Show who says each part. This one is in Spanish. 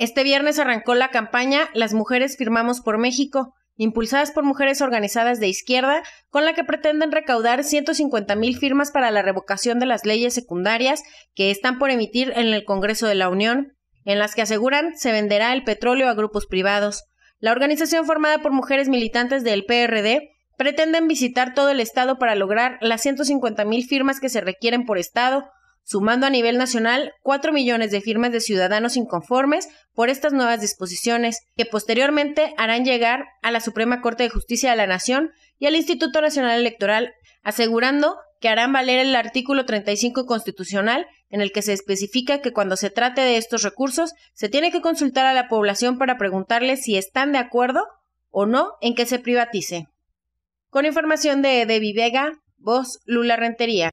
Speaker 1: Este viernes arrancó la campaña Las mujeres firmamos por México, impulsadas por mujeres organizadas de izquierda, con la que pretenden recaudar 150 mil firmas para la revocación de las leyes secundarias que están por emitir en el Congreso de la Unión, en las que aseguran se venderá el petróleo a grupos privados. La organización formada por mujeres militantes del PRD pretenden visitar todo el estado para lograr las 150 mil firmas que se requieren por estado, sumando a nivel nacional 4 millones de firmas de ciudadanos inconformes por estas nuevas disposiciones, que posteriormente harán llegar a la Suprema Corte de Justicia de la Nación y al Instituto Nacional Electoral, asegurando que harán valer el artículo 35 constitucional en el que se especifica que cuando se trate de estos recursos se tiene que consultar a la población para preguntarle si están de acuerdo o no en que se privatice. Con información de Debbie Vega, voz Lula Rentería.